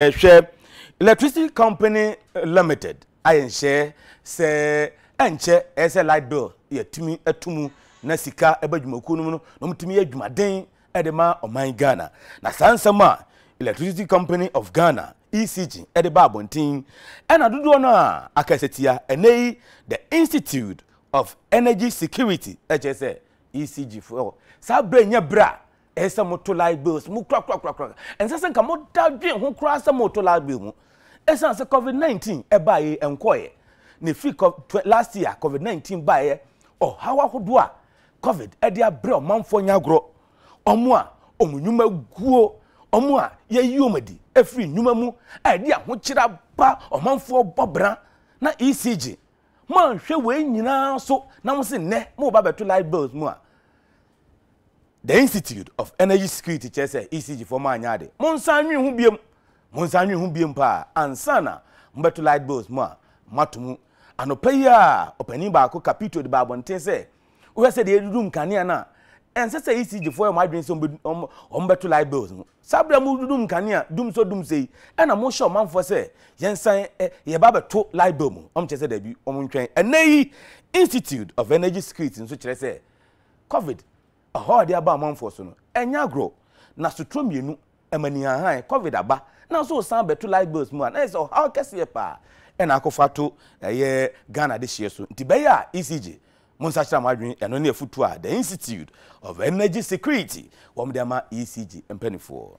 ɛhwɛ electricity company limited ayɛ nhyɛ sɛ ɛnkyɛ ɛsɛ light bill yɛtumi ɛto mu na sika ɛbɛ dwumakuo no mu no na ɔmutumi yɛ dwumaden ɛde ma ɔman ghana na saa nsɛm a electricity company of ghana ecg ɛde ba abɔnten ɛna dodoɔ no a akɛsetia ɛnɛ yi the institute of energy security ɛkyɛ sɛ ecg foɔ saa berɛ nyɛ berɛ a ɛsɛ moto light bills mu kura kura kura kura ɛnsɛ sɛ nka mo da dwen ho kura sɛ moto light bill mu ɛsan sɛ covid nineteen ɛbaa yɛ ɛnkɔɔyɛ ne fi last year covid nineteen baa yɛ ɔhaw ahodoɔ a covid ɛde abrɛ ɔmanfoɔ nya agorɔ ɔmo a ɔmo nnwuma guo ɔmo a yɛyi ɔmo adi efiri nnwuma mu a yɛde ahokyere aba ɔmanfoɔ bɔbra na ecg mo ahwɛ wei nyinaa so na mo si nnɛ mo ba bɛto light bills mu a the institute of energy security kyerɛ sɛ ecg fɔ mu anya de mo nsan nwi biem mo nsan biem paa ansa na light bills ma, matumu. mato mu anɔpa yi a ɔpanin baako kapito de ba abɔnten sɛ wohwɛ sɛ deɛ ɛdudu nkanea no a ɛnsɛ sɛ ecg fɔ ɛmo adwene sɛ ɔmbɛto light bills mu saa berɛ mo dudu nkanea dum so dum sei ɛna mohyɛ ɔmanfoɔ sɛ yɛnsan e, yɛba bɛto light bill mu ɔmkyerɛ sɛ daabi ɔmo ntwɛn ɛnɛ yi institute of energy security nso kyerɛ sɛ covid ɛhɔ a ɔde aba amanfoɔ so no ɛnyɛ agorɔ na sotoro mmienu ɛma ahan covid aba na nso san bɛto light bills mu a na yɛ sɛ ɔhaw kɛseɛ paa ɛna akɔfa to ɛyɛ ghana de hyɛ so nti bɛyɛ a ecg mo nsa kyerɛ mo adwene ɛno ne afutuo a the institute of energy security wɔn de ama ecg mpanimfoɔ.